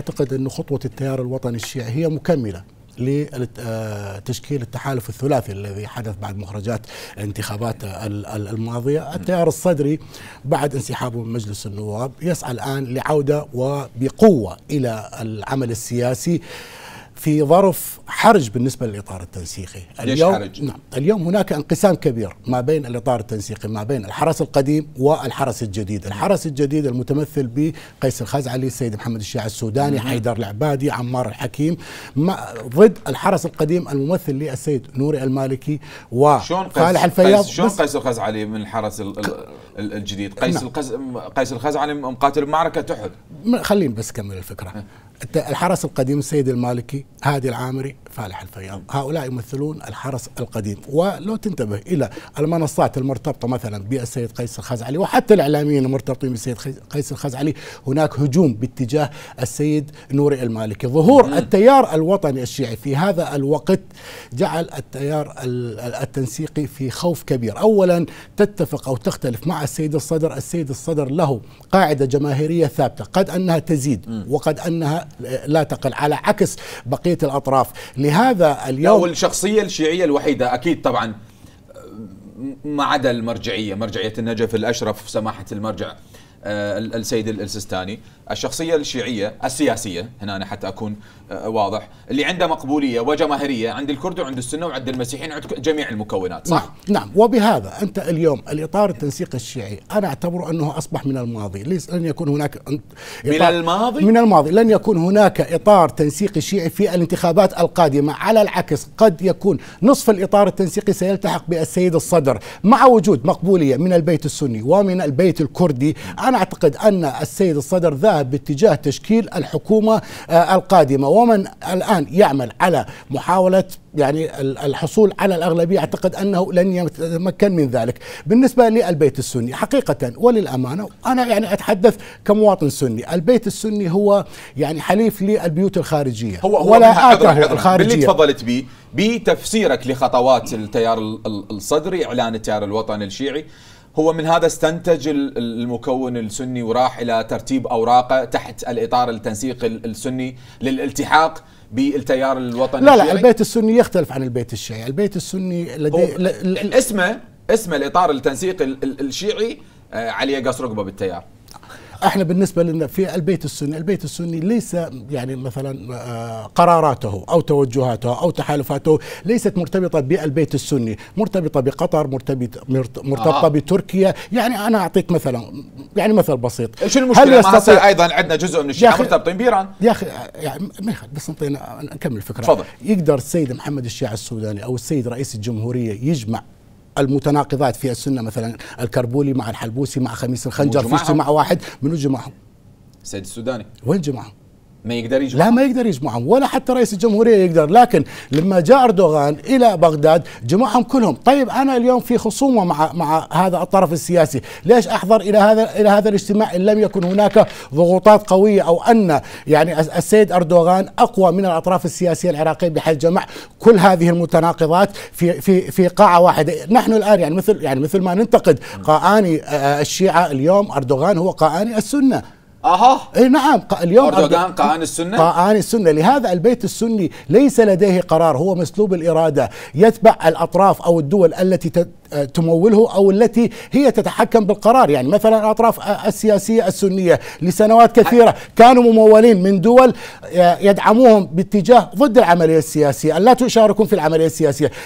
أعتقد أن خطوة التيار الوطني الشيعي هي مكملة لتشكيل آه، التحالف الثلاثي الذي حدث بعد مخرجات الانتخابات الماضية التيار الصدري بعد انسحابه من مجلس النواب يسعى الآن لعودة وبقوة إلى العمل السياسي في ظرف حرج بالنسبه للاطار التنسيقي اليوم حرج؟ نعم اليوم هناك انقسام كبير ما بين الاطار التنسيقي ما بين الحرس القديم والحرس الجديد الحرس الجديد المتمثل بقيس الخزعلي السيد محمد الشيعي السوداني مم. حيدر العبادي عمار الحكيم ما ضد الحرس القديم الممثل للسيد نوري المالكي وصالح الفياض شلون قيس الخزعلي من الحرس ال ال الجديد قيس نعم. القز... قيس الخزعلي مقاتل معركه احد خليني بس كمل الفكره أه. الحرس القديم السيد المالكي هادي العامري فالح الفياض هؤلاء يمثلون الحرس القديم ولو تنتبه إلى المنصات المرتبطة مثلا بالسيد قيس الخزعلي وحتى الإعلاميين المرتبطين بالسيد قيس الخزعلي هناك هجوم باتجاه السيد نوري المالكي ظهور التيار الوطني الشيعي في هذا الوقت جعل التيار التنسيقي في خوف كبير أولا تتفق أو تختلف مع السيد الصدر السيد الصدر له قاعدة جماهيرية ثابتة قد أنها تزيد وقد أنها لا تقل على عكس بقية الأطراف لهذا اليوم الشخصية الشيعية الوحيدة أكيد طبعا ما عدا المرجعية مرجعية النجف الأشرف سماحة المرجع آه، السيد السيستاني الشخصية الشيعية السياسية هنا أنا حتى أكون آه، واضح اللي عنده مقبولية وجماهيرية عند الكرد وعند السنة وعند المسيحيين وعند جميع المكونات صح؟ نعم،, نعم وبهذا أنت اليوم الإطار التنسيق الشيعي أنا أعتبره أنه أصبح من الماضي ليس لن يكون هناك من الماضي؟ من الماضي لن يكون هناك إطار تنسيقي شيعي في الانتخابات القادمة على العكس قد يكون نصف الإطار التنسيقي سيلتحق بالسيد الصدر مع وجود مقبولية من البيت السني ومن البيت الكردي أنا أعتقد أن السيد الصدر ذهب باتجاه تشكيل الحكومة آه، القادمة ومن الآن يعمل على محاولة يعني الحصول على الأغلبية أعتقد أنه لن يتمكن من ذلك بالنسبة للبيت السني حقيقة وللأمانة أنا يعني أتحدث كمواطن سني البيت السني هو يعني حليف للبيوت الخارجية هو, هو ولا اكره الخارجية باللي تفضلت به بتفسيرك لخطوات التيار الصدري إعلان التيار الوطني الشيعي هو من هذا استنتج المكون السني وراح الى ترتيب اوراقه تحت الاطار التنسيق السني للالتحاق بالتيار الوطني لا لا الشيعي. البيت السني يختلف عن البيت الشيعي البيت السني لدي ل... اسمه اسمه الاطار التنسيق الشيعي آه، علي قصر رقبه بالتيار احنا بالنسبه لنا في البيت السني، البيت السني ليس يعني مثلا آه، قراراته او توجهاته او تحالفاته ليست مرتبطه بالبيت السني، مرتبطه بقطر، مرتبطه مرتبطه آه. بتركيا، يعني انا اعطيك مثلا يعني مثل بسيط شو المشكله هل يستطيع ايضا عندنا جزء من الشيعه مرتبطين بإيران يا اخي يعني بس نعطينا نكمل الفكره تفضل يقدر السيد محمد الشيعة السوداني او السيد رئيس الجمهوريه يجمع المتناقضات في السنه مثلا الكربولي مع الحلبوسي مع خميس الخنجر في اجتماع واحد منو جمعهم؟ السيد السوداني وين جمعهم؟ ما يقدر يجمع لا ما يقدر يجمعهم ولا حتى رئيس الجمهورية يقدر لكن لما جاء أردوغان إلى بغداد جمعهم كلهم طيب أنا اليوم في خصومة مع مع هذا الطرف السياسي ليش أحضر إلى هذا إلى هذا الاجتماع إن لم يكن هناك ضغوطات قوية أو أن يعني السيد أردوغان أقوى من الأطراف السياسية العراقية بحيث جمع كل هذه المتناقضات في في في قاعة واحدة نحن الآن يعني مثل يعني مثل ما ننتقد قاآني آه، الشيعة اليوم أردوغان هو قاآني السنة اها اي نعم اليوم اردوغان قان السنه قان السنه لهذا البيت السني ليس لديه قرار هو مسلوب الاراده يتبع الاطراف او الدول التي تموله او التي هي تتحكم بالقرار يعني مثلا الاطراف السياسيه السنيه لسنوات كثيره كانوا ممولين من دول آه، يدعموهم باتجاه ضد العمليه السياسيه ان لا تشاركون في العمليه السياسيه